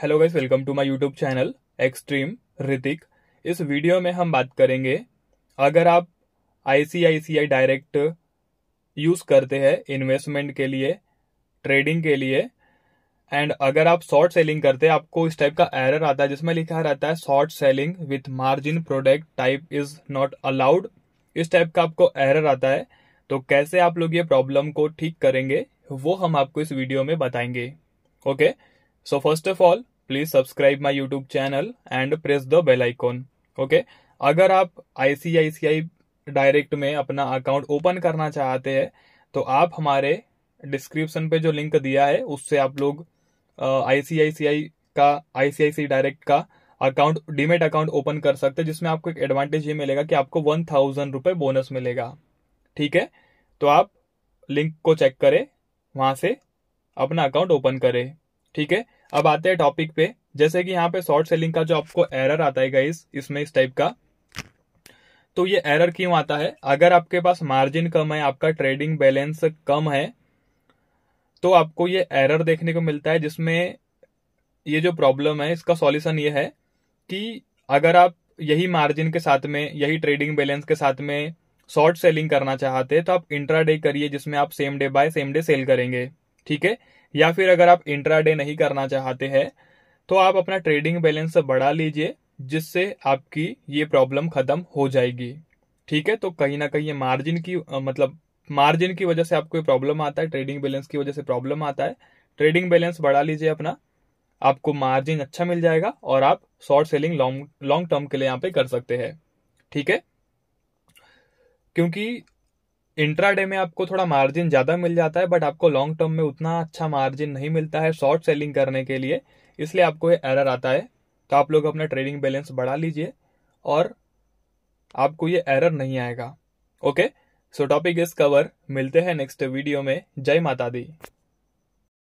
Hello guys welcome to my YouTube channel extreme Hrithik इस video में हम बात करेंगे अगर आप आईसीआईसीआई डायरेक्ट यूज करते हैं इन्वेस्टमेंट के लिए ट्रेडिंग के लिए एंड अगर आप शॉर्ट सेलिंग करते हैं आपको इस टाइप का एरर आता है जिसमें लिखा रहता है short selling with margin product type is not allowed इस टाइप का आपको एरर आता है तो कैसे आप लोग ये प्रॉब्लम को ठीक करेंगे वो हम आपको इस वीडियो में बताएंगे okay okay? So first of all, please subscribe my YouTube channel and press the bell icon. Okay, अगर आप ICICI डायरेक्ट में अपना अकाउंट ओपन करना चाहते हैं तो आप हमारे डिस्क्रिप्शन पे जो लिंक दिया है उससे आप लोग आईसीआईसीआई का आईसीआईसी डायरेक्ट का अकाउंट डीमेट अकाउंट ओपन कर सकते हैं जिसमें आपको एक एडवांटेज ये मिलेगा कि आपको वन थाउजेंड रुपये बोनस मिलेगा ठीक है तो आप लिंक को चेक करें वहाँ से अपना अकाउंट ओपन करें ठीक है अब आते हैं टॉपिक पे जैसे कि यहाँ पे शॉर्ट सेलिंग का जो आपको एरर आता है गाइस इसमें इस टाइप का तो ये एरर क्यों आता है अगर आपके पास मार्जिन कम है आपका ट्रेडिंग बैलेंस कम है तो आपको ये एरर देखने को मिलता है जिसमें ये जो प्रॉब्लम है इसका सॉल्यूशन ये है कि अगर आप यही मार्जिन के साथ में यही ट्रेडिंग बैलेंस के साथ में शॉर्ट सेलिंग करना चाहते तो आप इंट्राडे करिए जिसमें आप same day buy same day sell करेंगे ठीक है या फिर अगर आप इंट्राडे नहीं करना चाहते हैं तो आप अपना ट्रेडिंग बैलेंस बढ़ा लीजिए जिससे आपकी ये प्रॉब्लम खत्म हो जाएगी ठीक है तो कहीं ना कहीं ये मार्जिन की मतलब मार्जिन की वजह से आपको प्रॉब्लम आता है ट्रेडिंग बैलेंस की वजह से प्रॉब्लम आता है ट्रेडिंग बैलेंस बढ़ा लीजिए अपना आपको मार्जिन अच्छा मिल जाएगा और आप short selling long long term के लिए यहाँ पे कर सकते हैं ठीक है क्योंकि इंट्राडे में आपको थोड़ा मार्जिन ज़्यादा मिल जाता है बट आपको लॉन्ग टर्म में उतना अच्छा मार्जिन नहीं मिलता है शॉर्ट सेलिंग करने के लिए इसलिए आपको ये एरर आता है तो आप लोग अपना ट्रेडिंग बैलेंस बढ़ा लीजिए और आपको ये एरर नहीं आएगा okay so topic is cover मिलते हैं नेक्स्ट वीडियो में जय माता दी